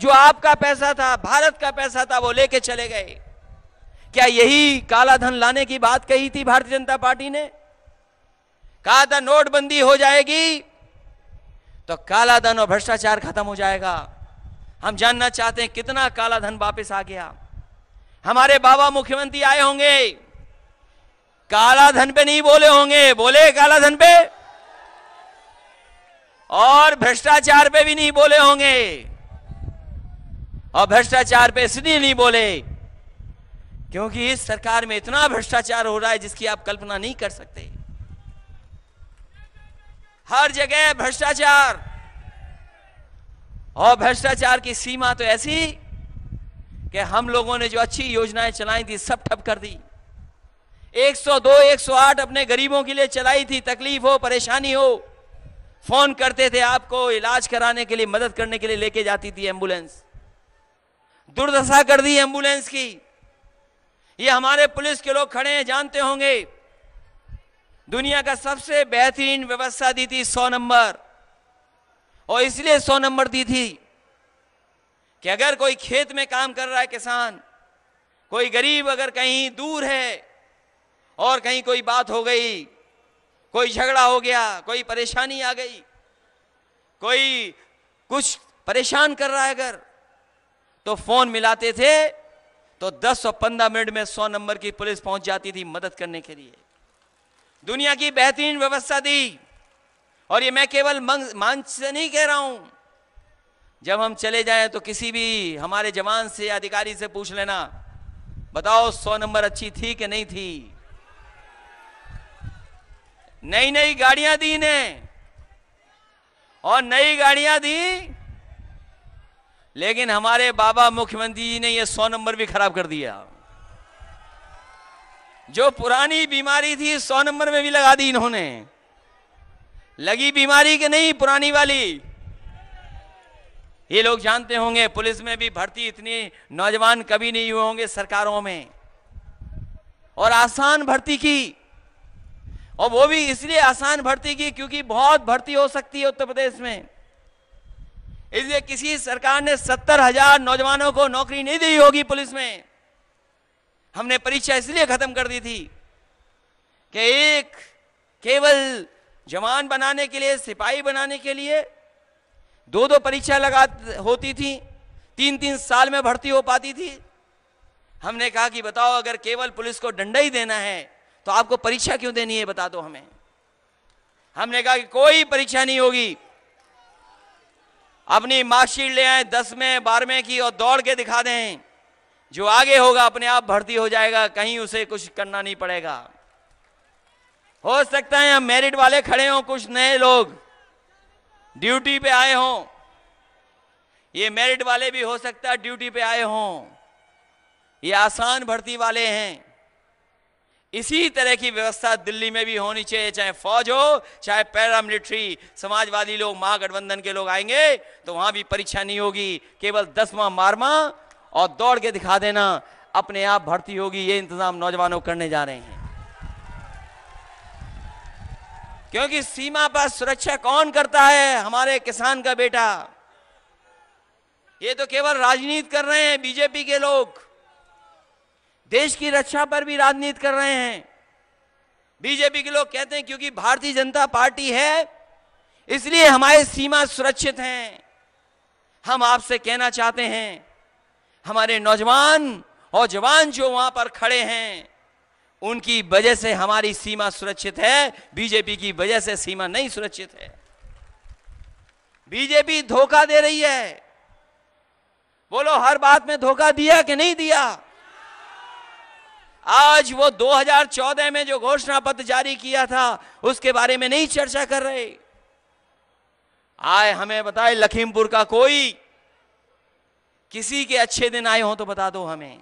जो आपका पैसा था भारत का पैसा था वो लेके चले गए क्या यही काला धन लाने की बात कही थी भारतीय जनता पार्टी ने कहा था नोटबंदी हो जाएगी तो काला धन और भ्रष्टाचार खत्म हो जाएगा हम जानना चाहते हैं कितना काला धन वापस आ गया हमारे बाबा मुख्यमंत्री आए होंगे काला धन पे नहीं बोले होंगे बोले काला धन पे और भ्रष्टाचार पे भी नहीं बोले होंगे और भ्रष्टाचार पे इसलिए नहीं बोले क्योंकि इस सरकार में इतना भ्रष्टाचार हो रहा है जिसकी आप कल्पना नहीं कर सकते हर जगह भ्रष्टाचार और भ्रष्टाचार की सीमा तो ऐसी कि हम लोगों ने जो अच्छी योजनाएं चलाई थी सब ठप कर दी 102, 108 अपने गरीबों के लिए चलाई थी तकलीफ हो परेशानी हो फोन करते थे आपको इलाज कराने के लिए मदद करने के लिए लेके जाती थी एम्बुलेंस दुर्दशा कर दी एम्बुलेंस की ये हमारे पुलिस के लोग खड़े हैं जानते होंगे दुनिया का सबसे बेहतरीन व्यवस्था दी थी सौ नंबर और इसलिए सौ नंबर दी थी कि अगर कोई खेत में काम कर रहा है किसान कोई गरीब अगर कहीं दूर है और कहीं कोई बात हो गई कोई झगड़ा हो गया कोई परेशानी आ गई कोई कुछ परेशान कर रहा है अगर तो फोन मिलाते थे तो 10 और 15 मिनट में 100 नंबर की पुलिस पहुंच जाती थी मदद करने के लिए दुनिया की बेहतरीन व्यवस्था थी और ये मैं केवल मंच से नहीं कह रहा हूं जब हम चले जाएं तो किसी भी हमारे जवान से अधिकारी से पूछ लेना बताओ सौ नंबर अच्छी थी कि नहीं थी नई नई गाड़ियां दी ने और नई गाड़ियां दी लेकिन हमारे बाबा मुख्यमंत्री जी ने यह सौ नंबर भी खराब कर दिया जो पुरानी बीमारी थी सौ नंबर में भी लगा दी इन्होंने लगी बीमारी के नहीं पुरानी वाली ये लोग जानते होंगे पुलिस में भी भर्ती इतनी नौजवान कभी नहीं हुए होंगे सरकारों में और आसान भर्ती की और वो भी इसलिए आसान भर्ती की क्योंकि बहुत भर्ती हो सकती है उत्तर प्रदेश में इसलिए किसी सरकार ने सत्तर हजार नौजवानों को नौकरी नहीं दी होगी पुलिस में हमने परीक्षा इसलिए खत्म कर दी थी कि एक केवल जवान बनाने के लिए सिपाही बनाने के लिए दो दो परीक्षा लगा होती थी तीन तीन साल में भर्ती हो पाती थी हमने कहा कि बताओ अगर केवल पुलिस को डंडा ही देना है तो आपको परीक्षा क्यों देनी है बता दो हमें हमने कहा कि कोई परीक्षा नहीं होगी अपनी मार्कशीट ले आए दसवें बारहवें की और दौड़ के दिखा दें जो आगे होगा अपने आप भर्ती हो जाएगा कहीं उसे कुछ करना नहीं पड़ेगा हो सकता है हम मेरिट वाले खड़े हों कुछ नए लोग ड्यूटी पे आए हों ये मेरिट वाले भी हो सकता है ड्यूटी पे आए हों ये आसान भर्ती वाले हैं इसी तरह की व्यवस्था दिल्ली में भी होनी चाहिए चाहे फौज हो चाहे पैरामिलिट्री समाजवादी लोग महागठबंधन के लोग आएंगे तो वहां भी परीक्षा नहीं होगी केवल दसवा मारवा और दौड़ के दिखा देना अपने आप भर्ती होगी ये इंतजाम नौजवानों करने जा रहे हैं क्योंकि सीमा पर सुरक्षा कौन करता है हमारे किसान का बेटा ये तो केवल राजनीति कर रहे हैं बीजेपी के लोग देश की रक्षा पर भी राजनीति कर रहे हैं बीजेपी के लोग कहते हैं क्योंकि भारतीय जनता पार्टी है इसलिए हमारे सीमा सुरक्षित हैं हम आपसे कहना चाहते हैं हमारे नौजवान और जवान जो वहां पर खड़े हैं उनकी वजह से हमारी सीमा सुरक्षित है बीजेपी की वजह से सीमा नहीं सुरक्षित है बीजेपी धोखा दे रही है बोलो हर बात में धोखा दिया कि नहीं दिया आज वो 2014 में जो घोषणा पत्र जारी किया था उसके बारे में नहीं चर्चा कर रहे आए हमें बताए लखीमपुर का कोई किसी के अच्छे दिन आए हो तो बता दो हमें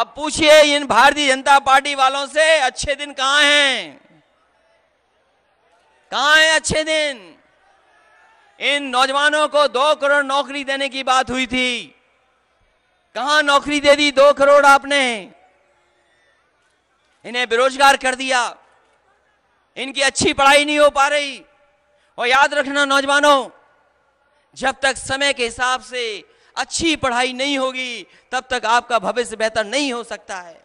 अब पूछिए इन भारतीय जनता पार्टी वालों से अच्छे दिन कहां हैं कहां हैं अच्छे दिन इन नौजवानों को दो करोड़ नौकरी देने की बात हुई थी कहा नौकरी दे दी दो करोड़ आपने इन्हें बेरोजगार कर दिया इनकी अच्छी पढ़ाई नहीं हो पा रही और याद रखना नौजवानों जब तक समय के हिसाब से अच्छी पढ़ाई नहीं होगी तब तक आपका भविष्य बेहतर नहीं हो सकता है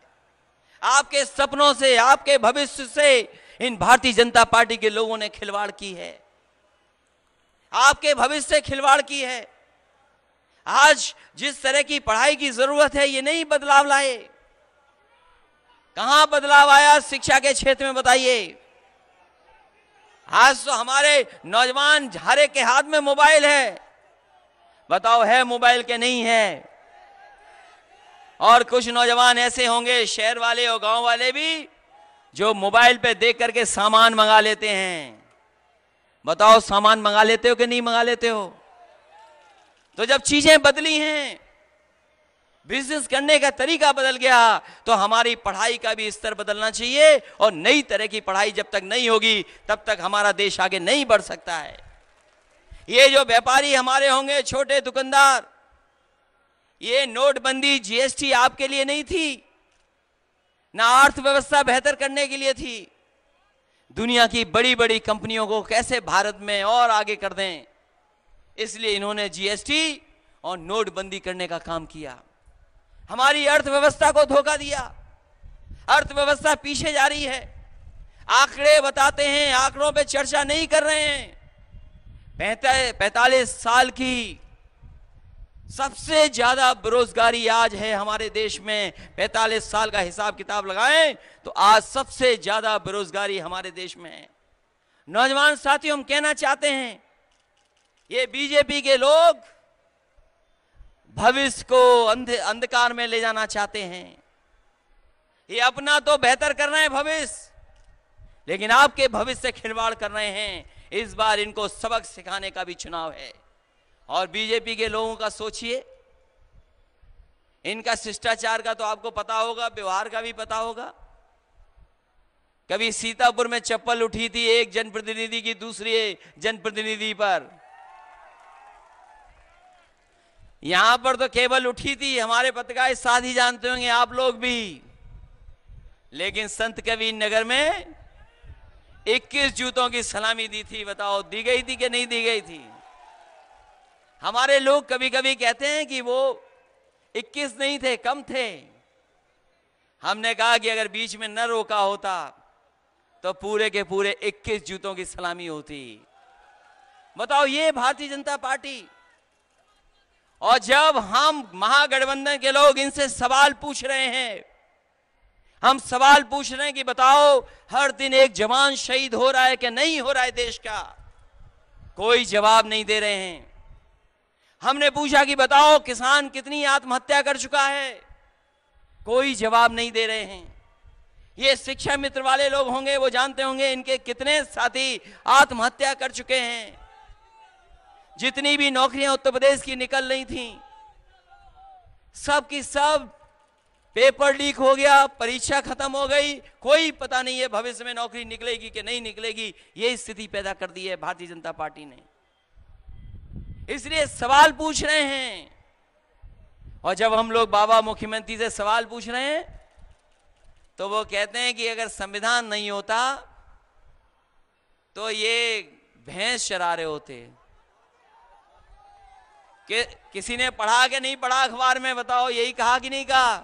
आपके सपनों से आपके भविष्य से इन भारतीय जनता पार्टी के लोगों ने खिलवाड़ की है आपके भविष्य से खिलवाड़ की है आज जिस तरह की पढ़ाई की जरूरत है ये नहीं बदलाव लाए कहां बदलाव आया शिक्षा के क्षेत्र में बताइए आज तो हमारे नौजवान झारे के हाथ में मोबाइल है बताओ है मोबाइल के नहीं है और कुछ नौजवान ऐसे होंगे शहर वाले और गांव वाले भी जो मोबाइल पे देख करके सामान मंगा लेते हैं बताओ सामान मंगा लेते हो कि नहीं मंगा लेते हो तो जब चीजें बदली हैं बिजनेस करने का तरीका बदल गया तो हमारी पढ़ाई का भी स्तर बदलना चाहिए और नई तरह की पढ़ाई जब तक नहीं होगी तब तक हमारा देश आगे नहीं बढ़ सकता है ये जो व्यापारी हमारे होंगे छोटे दुकानदार ये नोटबंदी जीएसटी आपके लिए नहीं थी ना अर्थव्यवस्था बेहतर करने के लिए थी दुनिया की बड़ी बड़ी कंपनियों को कैसे भारत में और आगे कर दें इसलिए इन्होंने जीएसटी और नोटबंदी करने का काम किया हमारी अर्थव्यवस्था को धोखा दिया अर्थव्यवस्था पीछे जा रही है आंकड़े बताते हैं आंकड़ों पे चर्चा नहीं कर रहे हैं पैंतालीस साल की सबसे ज्यादा बेरोजगारी आज है हमारे देश में पैतालीस साल का हिसाब किताब लगाएं तो आज सबसे ज्यादा बेरोजगारी हमारे देश में है नौजवान साथियों हम कहना चाहते हैं ये बीजेपी के लोग भविष्य को अंध अंधकार में ले जाना चाहते हैं ये अपना तो बेहतर करना है भविष्य लेकिन आपके भविष्य से खिलवाड़ कर रहे हैं इस बार इनको सबक सिखाने का भी चुनाव है और बीजेपी के लोगों का सोचिए इनका शिष्टाचार का तो आपको पता होगा व्यवहार का भी पता होगा कभी सीतापुर में चप्पल उठी थी एक जनप्रतिनिधि की दूसरे जनप्रतिनिधि पर यहां पर तो केबल उठी थी हमारे पत्रकार साथ ही जानते होंगे आप लोग भी लेकिन संत कवि नगर में 21 जूतों की सलामी दी थी बताओ दी गई थी कि नहीं दी गई थी हमारे लोग कभी कभी कहते हैं कि वो 21 नहीं थे कम थे हमने कहा कि अगर बीच में न रोका होता तो पूरे के पूरे 21 जूतों की सलामी होती बताओ ये भारतीय जनता पार्टी और जब हम महागठबंधन के लोग इनसे सवाल पूछ रहे हैं हम सवाल पूछ रहे हैं कि बताओ हर दिन एक जवान शहीद हो रहा है कि नहीं हो रहा है देश का कोई जवाब नहीं दे रहे हैं हमने पूछा कि बताओ किसान कितनी आत्महत्या कर चुका है कोई जवाब नहीं दे रहे हैं ये शिक्षा मित्र वाले लोग होंगे वो जानते होंगे इनके कितने साथी आत्महत्या कर चुके हैं जितनी भी नौकरियां उत्तर प्रदेश की निकल रही थी सब की सब पेपर लीक हो गया परीक्षा खत्म हो गई कोई पता नहीं है भविष्य में नौकरी निकलेगी कि नहीं निकलेगी ये स्थिति पैदा कर दी है भारतीय जनता पार्टी ने इसलिए सवाल पूछ रहे हैं और जब हम लोग बाबा मुख्यमंत्री से सवाल पूछ रहे हैं तो वो कहते हैं कि अगर संविधान नहीं होता तो ये भैंस चरा रहे होते कि किसी ने पढ़ा कि नहीं पढ़ा अखबार में बताओ यही कहा कि नहीं कहा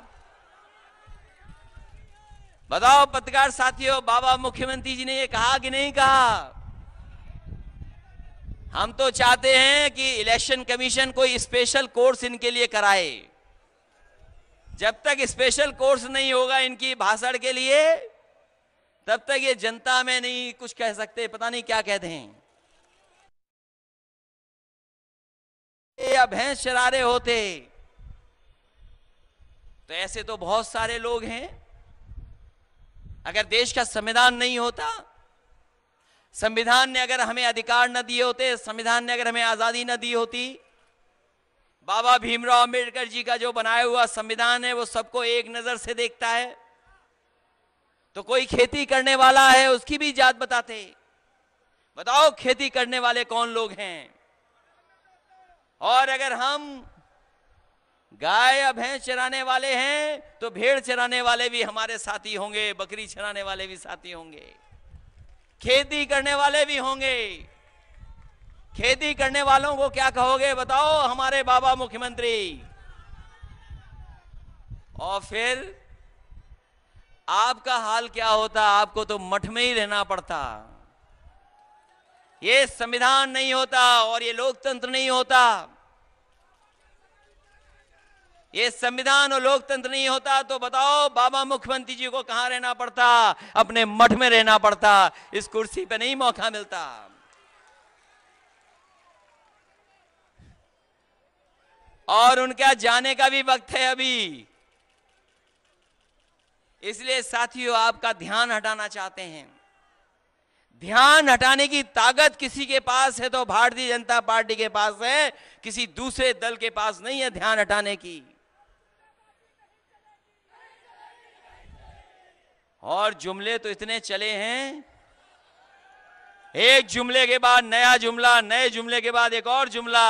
बताओ पत्रकार साथियों बाबा मुख्यमंत्री जी ने ये कहा कि नहीं कहा हम तो चाहते हैं कि इलेक्शन कमीशन कोई स्पेशल कोर्स इनके लिए कराए जब तक स्पेशल कोर्स नहीं होगा इनकी भाषण के लिए तब तक ये जनता में नहीं कुछ कह सकते पता नहीं क्या कहते हैं या भैंस रहे होते तो ऐसे तो बहुत सारे लोग हैं अगर देश का संविधान नहीं होता संविधान ने अगर हमें अधिकार न दिए होते संविधान ने अगर हमें आज़ादी न दी होती बाबा भीमराव अंबेडकर जी का जो बनाया हुआ संविधान है वो सबको एक नज़र से देखता है तो कोई खेती करने वाला है उसकी भी जात बताते बताओ खेती करने वाले कौन लोग हैं और अगर हम गाय या भैंस चराने वाले हैं तो भेड़ चराने वाले भी हमारे साथी होंगे बकरी चराने वाले भी साथी होंगे खेती करने वाले भी होंगे खेती करने वालों को क्या कहोगे बताओ हमारे बाबा मुख्यमंत्री और फिर आपका हाल क्या होता आपको तो मठ में ही रहना पड़ता ये संविधान नहीं होता और ये लोकतंत्र नहीं होता ये संविधान और लोकतंत्र नहीं होता तो बताओ बाबा मुख्यमंत्री जी को कहां रहना पड़ता अपने मठ में रहना पड़ता इस कुर्सी पे नहीं मौका मिलता और उनका जाने का भी वक्त है अभी इसलिए साथियों आपका ध्यान हटाना चाहते हैं ध्यान हटाने की ताकत किसी के पास है तो भारतीय जनता पार्टी के पास है किसी दूसरे दल के पास नहीं है ध्यान हटाने की और जुमले तो इतने चले हैं एक जुमले के बाद नया जुमला नए जुमले के बाद एक और जुमला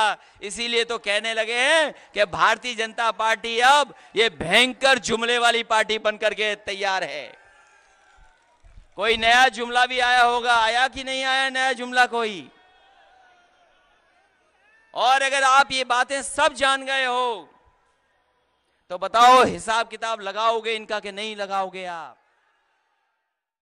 इसीलिए तो कहने लगे हैं कि भारतीय जनता पार्टी अब ये भयंकर जुमले वाली पार्टी बनकर के तैयार है कोई नया जुमला भी आया होगा आया कि नहीं आया नया जुमला कोई और अगर आप ये बातें सब जान गए हो तो बताओ हिसाब किताब लगाओगे इनका कि नहीं लगाओगे आप